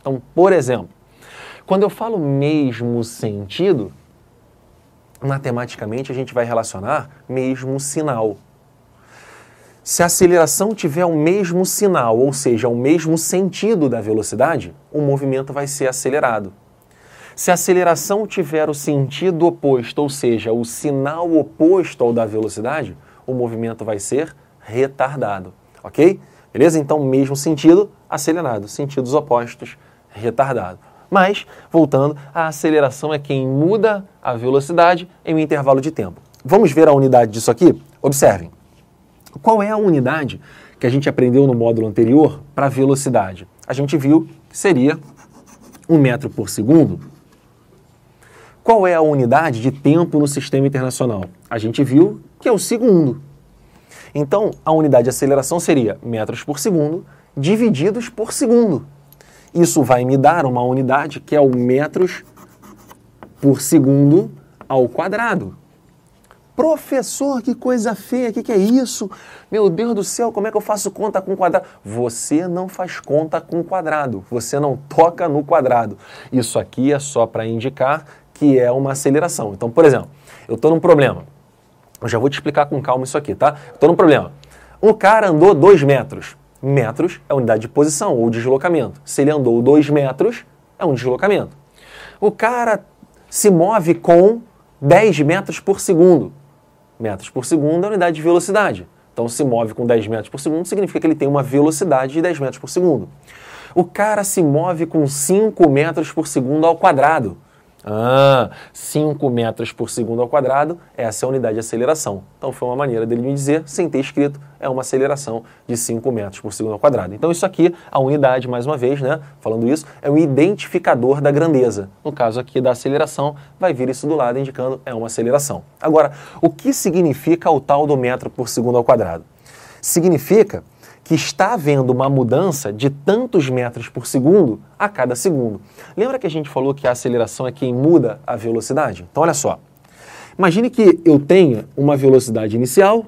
Então, por exemplo, quando eu falo mesmo sentido, matematicamente a gente vai relacionar mesmo sinal. Se a aceleração tiver o mesmo sinal, ou seja, o mesmo sentido da velocidade, o movimento vai ser acelerado. Se a aceleração tiver o sentido oposto, ou seja, o sinal oposto ao da velocidade, o movimento vai ser retardado. Ok? Beleza? Então, mesmo sentido, acelerado. Sentidos opostos, retardado. Mas, voltando, a aceleração é quem muda a velocidade em um intervalo de tempo. Vamos ver a unidade disso aqui? Observem. Qual é a unidade que a gente aprendeu no módulo anterior para velocidade? A gente viu que seria 1 um metro por segundo. Qual é a unidade de tempo no sistema internacional? A gente viu que é o segundo. Então, a unidade de aceleração seria metros por segundo divididos por segundo. Isso vai me dar uma unidade que é o metros por segundo ao quadrado. Professor, que coisa feia, o que, que é isso? Meu Deus do céu, como é que eu faço conta com quadrado? Você não faz conta com quadrado, você não toca no quadrado. Isso aqui é só para indicar que é uma aceleração. Então, por exemplo, eu estou num problema. Eu já vou te explicar com calma isso aqui, tá? Estou num problema. O cara andou 2 metros. Metros é unidade de posição ou deslocamento. Se ele andou 2 metros, é um deslocamento. O cara se move com 10 metros por segundo. Metros por segundo é unidade de velocidade. Então, se move com 10 metros por segundo significa que ele tem uma velocidade de 10 metros por segundo. O cara se move com 5 metros por segundo ao quadrado. Ah, 5 metros por segundo ao quadrado, essa é a unidade de aceleração. Então foi uma maneira dele me dizer, sem ter escrito, é uma aceleração de 5 metros por segundo ao quadrado. Então isso aqui, a unidade, mais uma vez, né, falando isso, é um identificador da grandeza. No caso aqui da aceleração, vai vir isso do lado indicando é uma aceleração. Agora, o que significa o tal do metro por segundo ao quadrado? Significa que está havendo uma mudança de tantos metros por segundo a cada segundo. Lembra que a gente falou que a aceleração é quem muda a velocidade? Então, olha só. Imagine que eu tenha uma velocidade inicial,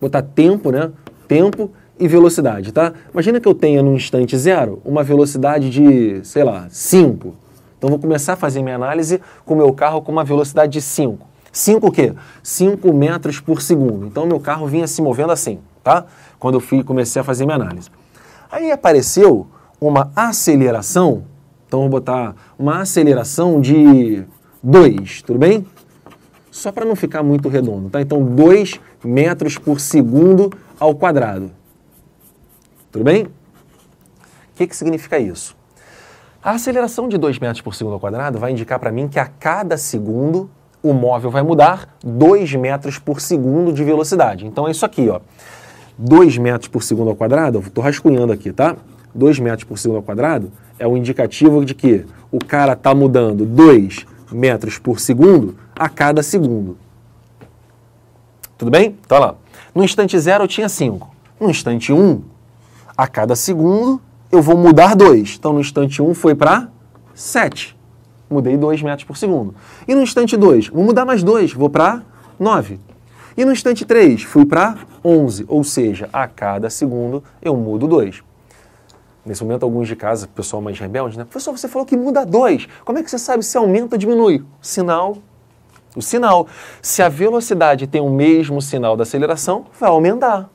vou botar tempo, né? Tempo e velocidade, tá? Imagina que eu tenha no instante zero uma velocidade de, sei lá, 5. Então vou começar a fazer minha análise com o meu carro com uma velocidade de 5. 5 o quê? 5 metros por segundo. Então meu carro vinha se movendo assim tá? Quando eu fui, comecei a fazer minha análise. Aí apareceu uma aceleração, então vou botar uma aceleração de 2, tudo bem? Só para não ficar muito redondo, tá? Então 2 metros por segundo ao quadrado. Tudo bem? O que, que significa isso? A aceleração de 2 metros por segundo ao quadrado vai indicar para mim que a cada segundo o móvel vai mudar 2 metros por segundo de velocidade. Então é isso aqui, ó. 2 metros por segundo ao quadrado, estou rascunhando aqui, tá? 2 metros por segundo ao quadrado é o um indicativo de que o cara está mudando 2 metros por segundo a cada segundo. Tudo bem? Tá lá. No instante zero eu tinha 5. No instante 1, um, a cada segundo eu vou mudar 2. Então no instante 1 um foi para 7. Mudei 2 metros por segundo. E no instante 2, vou mudar mais 2, vou para 9. E no instante 3, fui para 11, ou seja, a cada segundo eu mudo 2. Nesse momento, alguns de casa, pessoal mais rebelde, né? Professor, você falou que muda 2. Como é que você sabe se aumenta ou diminui? Sinal. O sinal. Se a velocidade tem o mesmo sinal da aceleração, vai aumentar.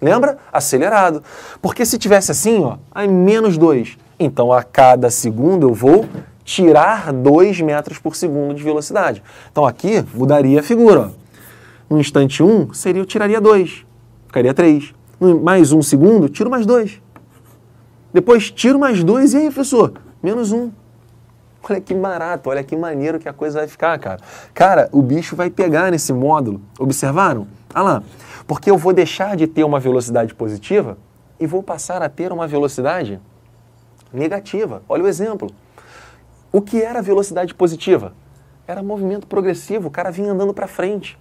Lembra? Acelerado. Porque se tivesse assim, ó, aí menos 2. Então, a cada segundo eu vou tirar 2 metros por segundo de velocidade. Então, aqui mudaria a figura. Ó. No instante 1, um, seria eu tiraria 2, ficaria 3. Mais um segundo, tiro mais 2. Depois tiro mais 2 e aí, professor, menos 1. Um. Olha que barato, olha que maneiro que a coisa vai ficar, cara. Cara, o bicho vai pegar nesse módulo. Observaram? Olha ah lá. Porque eu vou deixar de ter uma velocidade positiva e vou passar a ter uma velocidade negativa. Olha o exemplo. O que era velocidade positiva? Era movimento progressivo, o cara vinha andando para frente.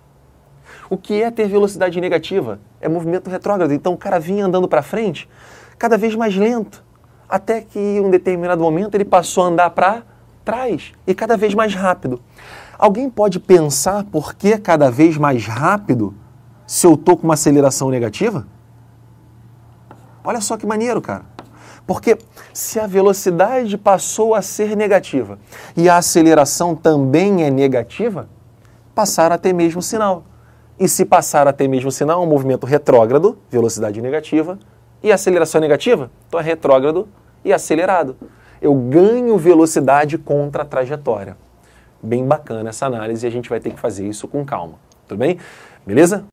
O que é ter velocidade negativa? É movimento retrógrado. Então o cara vinha andando para frente cada vez mais lento, até que em um determinado momento ele passou a andar para trás e cada vez mais rápido. Alguém pode pensar por que cada vez mais rápido se eu estou com uma aceleração negativa? Olha só que maneiro, cara. Porque se a velocidade passou a ser negativa e a aceleração também é negativa, passaram a ter mesmo sinal e se passar até mesmo sinal, um movimento retrógrado, velocidade negativa, e aceleração negativa, então é retrógrado e acelerado. Eu ganho velocidade contra a trajetória. Bem bacana essa análise e a gente vai ter que fazer isso com calma, tudo bem? Beleza?